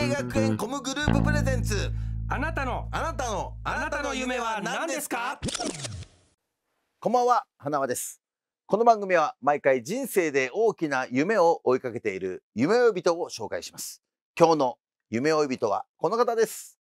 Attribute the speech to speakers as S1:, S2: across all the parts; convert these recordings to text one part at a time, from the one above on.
S1: 英学園コムグループプレゼンツあなたのあなたのあなたの夢は何ですかこんばんは花輪ですこの番組は毎回人生で大きな夢を追いかけている夢追い人を紹介します今日の夢追い人はこの方です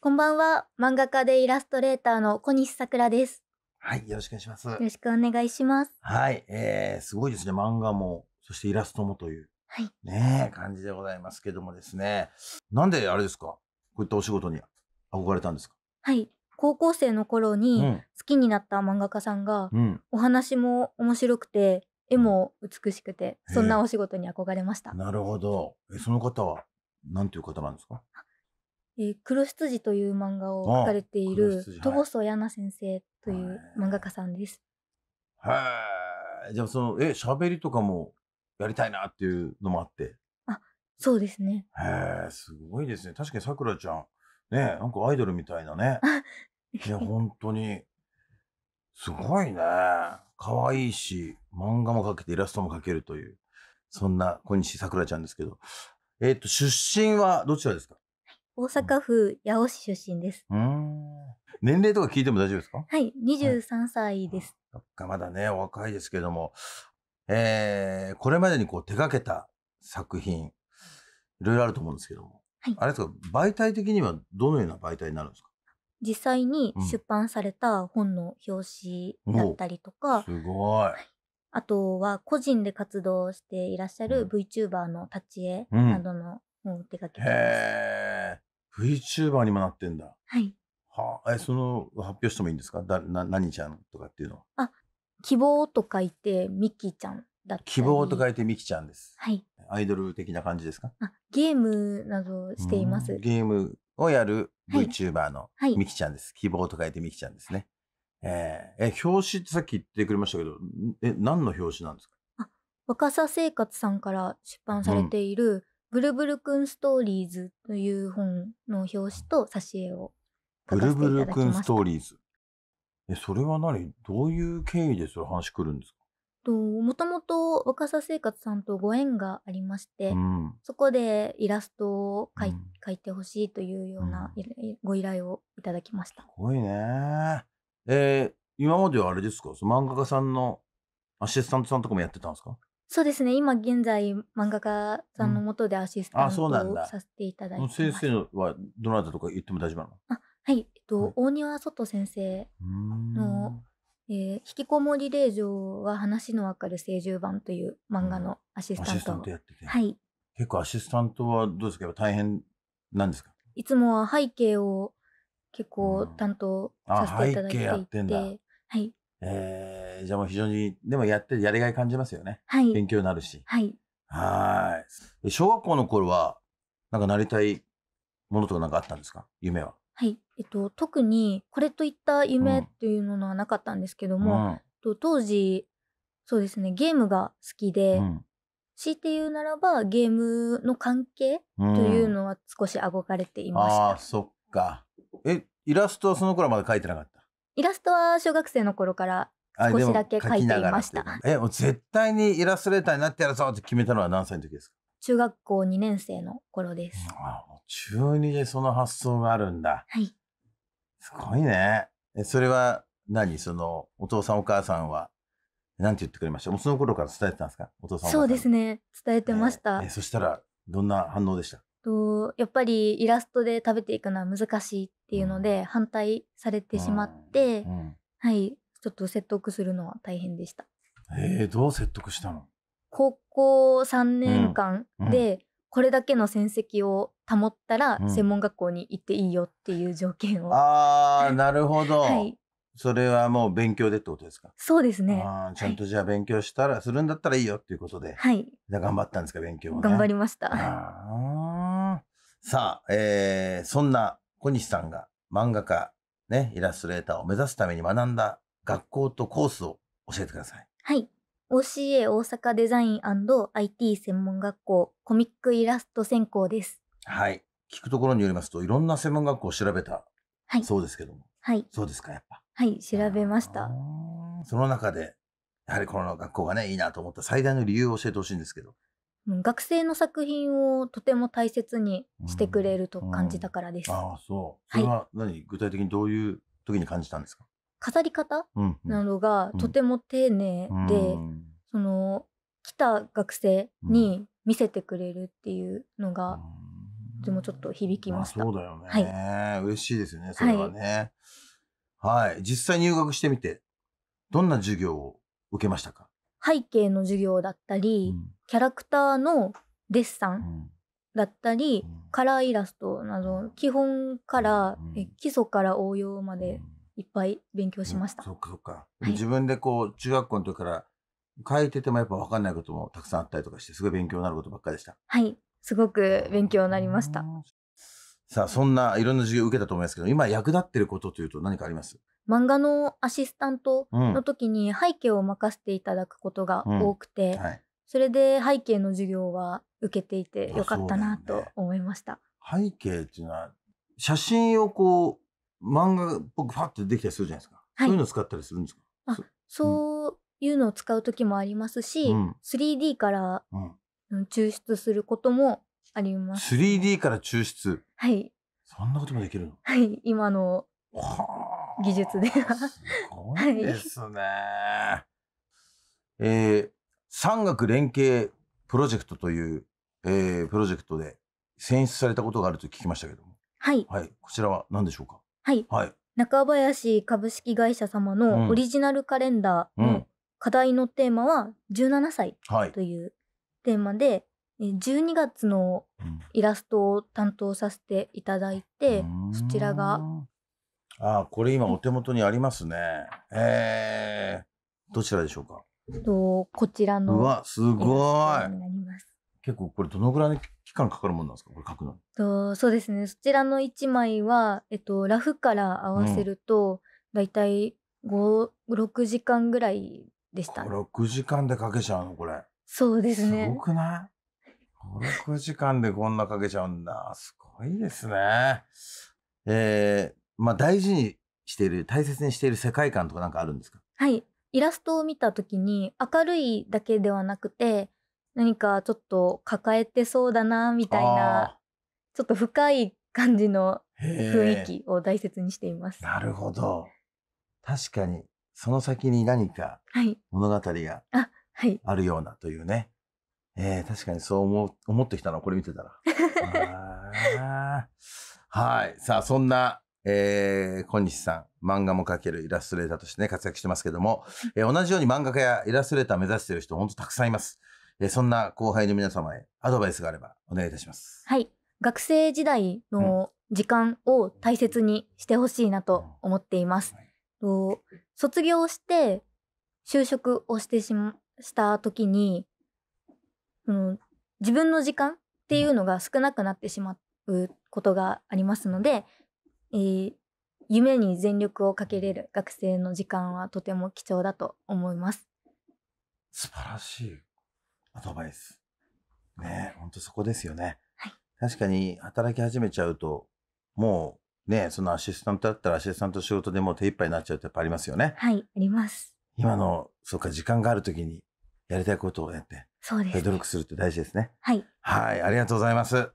S2: こんばんは漫画家でイラストレーターの小西さくらです
S1: はい、よろしくお願いします。よろ
S2: しくお願いします。
S1: はい、えー、すごいですね。漫画も、そしてイラストもという。はい、ねえ、感じでございますけどもですね。なんであれですかこういったお仕事に憧れたんですか
S2: はい。高校生の頃に好きになった漫画家さんが、うん、お話も面白くて、絵も美しくて、そんなお仕事に憧れました。な
S1: るほど。え、その方は、なんていう方なんですか
S2: えー、黒羊という漫画を描かれている、戸細やな先生という漫画家さんです。
S1: はい、じゃあその、え、喋りとかもやりたいなっていうのもあって。
S2: あ、そうですね。
S1: へえ、すごいですね。確かにさくらちゃん、ね、なんかアイドルみたいなね。いや、本当に。すごいね。可愛いいし、漫画も描けてイラストも描けるという、そんな小西さくらちゃんですけど。えっ、ー、と、出身はどちらですか
S2: 大阪府八尾市出身です。
S1: うん。年齢とか聞いても大丈夫ですか
S2: はい、23歳です。
S1: はい、まだね、若いですけども、えー、これまでにこう手掛けた作品、いろいろあると思うんですけども、はい、あれですか、媒体的にはどのような媒体になるんですか
S2: 実際に出版された本の表紙だったりとか、うん、すごい。あとは個人で活動していらっしゃる VTuber の立ち絵などの本を手掛けてます、
S1: うんうん、VTuber にもなってんだ。はい。はあ、えその発表してもいいんですかだな何ちゃんとかっていうのは。
S2: あ希望と書いてミキちゃんだったり希望と書
S1: いてミキちゃんです。はい。アイドル的な感じですかあ
S2: ゲームなどしています。ゲ
S1: ームをやる VTuber のミキちゃんです。はい、希望と書いてミキちゃんですね。えー、え、表紙ってさっき言ってくれましたけど、え、何の表紙なんですかあ
S2: 若狭生活さんから出版されている、ブルブルくんストーリーズという本の表紙と挿絵を
S1: ブルブルくんストーリーズ。え、それは何どういう経緯でそれ話来るんですか
S2: と、もともと若狭生活さんとご縁がありまして、うん、そこでイラストを描いうん、描いてほしいというような、ご依頼をいただきました。す
S1: ごいね。えー、今まではあれですか漫画家さんのアシスタントさんとかもやってたんですか
S2: そうですね。今現在、漫画家さんのもとでアシスタントをさせていただいて、うん、
S1: 先生はどなたとか言っても大丈夫なのあ
S2: はい、えっと、はい大庭外先生のえー引きこもり令嬢は話のわかる成十番という漫画のアシスアタシンストタを、ントやってて、はい、
S1: 結構アシスタントはどうですか大変なんですか
S2: いつもは背景を結構担当させていただいてい背景やってんだはい、
S1: えー、じゃあもう非常にでもやってやりがい感じますよねはい、勉強になるしはい、はい小学校の頃はなんかなりたいものとかなんかあったんですか夢は
S2: はい、えっと、特にこれといった夢っていうのはなかったんですけども、当時そうですねゲームが好きで、強いて言うならばゲームの関係
S1: というの
S2: は少し憧れていました。
S1: あそっかえイラストはその頃まだ描いてなかった
S2: イラストは小学生の頃から少しだけ描いていました。
S1: えもう絶対にイラストレーターになってやるぞって決めたのは何歳の時ですか
S2: 中学校2年生の頃です。ああ
S1: 中2でその発想があるんだ。はい。すごいね。え、それは何そのお父さんお母さんは何て言ってくれましたその頃から伝えてたんですかお父さんそうで
S2: すね伝えてました、えー、
S1: そしたらどんな反応でした
S2: とやっぱりイラストで食べていくのは難しいっていうので反対されてしまって、うんうん、はいちょっと説得するのは大変でした
S1: えー、どう説得したの
S2: 高校3年間でこれだけの戦績を保ったら専門学校に行っていいよっていう条件を、うん、あ
S1: あなるほど、はい、それはもう勉強でってことですか
S2: そうですねあちゃん
S1: とじゃあ勉強したら、はい、するんだったらいいよっていうことで、はい、じゃ頑張ったんですか勉強、ね、
S2: 頑張りました
S1: あさあ、えー、そんな小西さんが漫画家ねイラストレーターを目指すために学んだ学校とコースを教えてください
S2: はい OCA 大阪デザイン &IT 専門学校コミックイラスト専攻です。
S1: はい。聞くところによりますと、いろんな専門学校を調べた、はい、そうですけども。はい。そうですか、やっぱ。
S2: はい、調べました。
S1: その中で、やはりこの学校がね、いいなと思った最大の理由を教えてほしいんですけど。
S2: 学生の作品をとても大切にしてくれると感じたからです。うんうん、
S1: ああ、そう。それは何、はい、具体的にどういう時に感じたんですか
S2: 飾り方などがとても丁寧で、うんその来た学生に見せてくれるっていうのが、とてもちょっと響きました。
S1: そうだよね、はい、嬉しいですよね、それはね。はい、はい、実際入学してみて、どんな授業を受けましたか
S2: 背景の授業だったり、うん、キャラクターのデッサンだったり、うん、カラーイラストなど基本から、うん、基礎から応用までいっぱい勉強しました。そっかそっか、
S1: はい、自分でこう中学校の時から書いててもやっぱ分かんないこともたくさんあったりとかしてすごい勉強になることばっかりでした。
S2: はいすごく勉強になりました。
S1: さあそんないろんな授業を受けたと思いますけど今役立ってることというと何かあります
S2: 漫画のアシスタントの時に背景を任せていただくことが多くて、うんうんはい、それで背景の授業は受けていてよかったなと思いました、
S1: ね、背景っていうのは写真をこう漫画っぽくファッてできたりするじゃないですか、はい、そういうの使ったりするんですか
S2: あそういうのを使う時もありますし、うん、3D から抽出することもあります、ね、
S1: 3D から抽出はいそんなこともできるの
S2: はい今の技術ですごいです
S1: ね、はい、えー、産学連携プロジェクトという、えー、プロジェクトで選出されたことがあると聞きましたけどもはい、はい、こちらは何でしょうかはい。はい。
S2: 中林株式会社様のオリジナルカレンダーの課題のテーマは17歳というテーマで、はい、12月のイラストを担当させていただいて、うん、そちらが。
S1: あこれ今お手元にありますね。うん、えー、どちらでしょうか
S2: とこちらのうわ
S1: すごいになります。結構これどのぐらいの期間かかるもんなんですかこれ書くの
S2: とそうですねそちらの1枚は、えっと、ラフから合わせると、大体だい56時間ぐらいでした、ね、
S1: 56時間で書けちゃうのこれ
S2: そうですねすごくない
S1: 56時間でこんな書けちゃうんだすごいですねえー、まあ大事にしている大切にしている世界観とかなんかあるんですか
S2: はいイラストを見た時に明るいだけではなくて何かちょっと抱えてそうだなみたいなちょっと深い感じの雰囲気を大切にしています。なるほど
S1: 確かにその先に何か物語があるようなというね、はいはい、えー、確かにそう思思ってきたのこれ見てたら。はいさあそんなえー、小西さん、漫画も描けるイラストレーターとしてね、活躍してますけども、えー、同じように漫画家やイラストレーター目指してる人、ほんとたくさんいます。えそんな後輩の皆様へアドバイスがあればお願いいたします。
S2: はい。学生時代の時間を大切にしてほしいなと思っています。うんはい、卒業して就職をしてし、ま、した時に、うん、自分の時間っていうのが少なくなってしまうことがありますので、えー、夢に全力をかけれる学生の時間はとても貴重だと思います。
S1: 素晴らしい。アドバイス。ね、本当そこですよね。はい、確かに働き始めちゃうと、もうね、そのアシスタントだったらアシスタント仕事でもう手一杯になっちゃうってやっぱありますよね。
S2: はい、あります。
S1: 今の、そっか、時間がある時にやりたいことをやって、そうです、ね、努力するって大事ですね。はい。はい、ありがとうございます。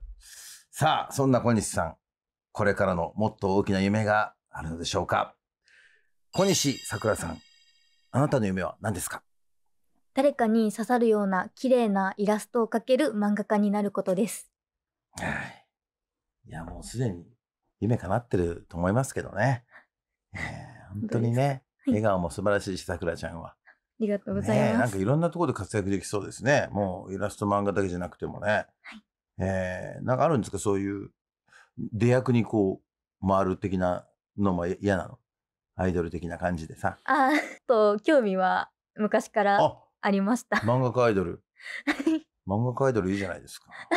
S1: さあ、そんな小西さん、これからのもっと大きな夢があるのでしょうか。小西さくらさん、あなたの夢は何ですか
S2: 誰かに刺さるような綺麗なイラストを描ける漫画家になることです。はい。
S1: いや、もうすでに夢叶ってると思いますけどね。本当にね、笑顔も素晴らしいし、さくらちゃんは。あ
S2: りがとうございます、ね。なんか
S1: いろんなところで活躍できそうですね。もうイラスト漫画だけじゃなくてもね。はい、えー、なんかあるんですかそういう出役にこう回る的なのも嫌なのアイドル的な感じでさ。
S2: あ と興味は昔からありました。
S1: 漫画家アイドル。漫画家アイドルいいじゃないですか。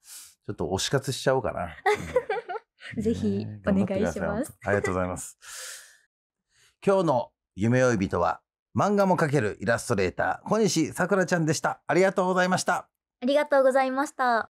S1: ちょっと推し活しちゃおうかな。
S2: ぜひお願いします。
S1: ありがとうございます。今日の夢追い人は漫画も描けるイラストレーター小西さくらちゃんでした。ありがとうございました。
S2: ありがとうございました。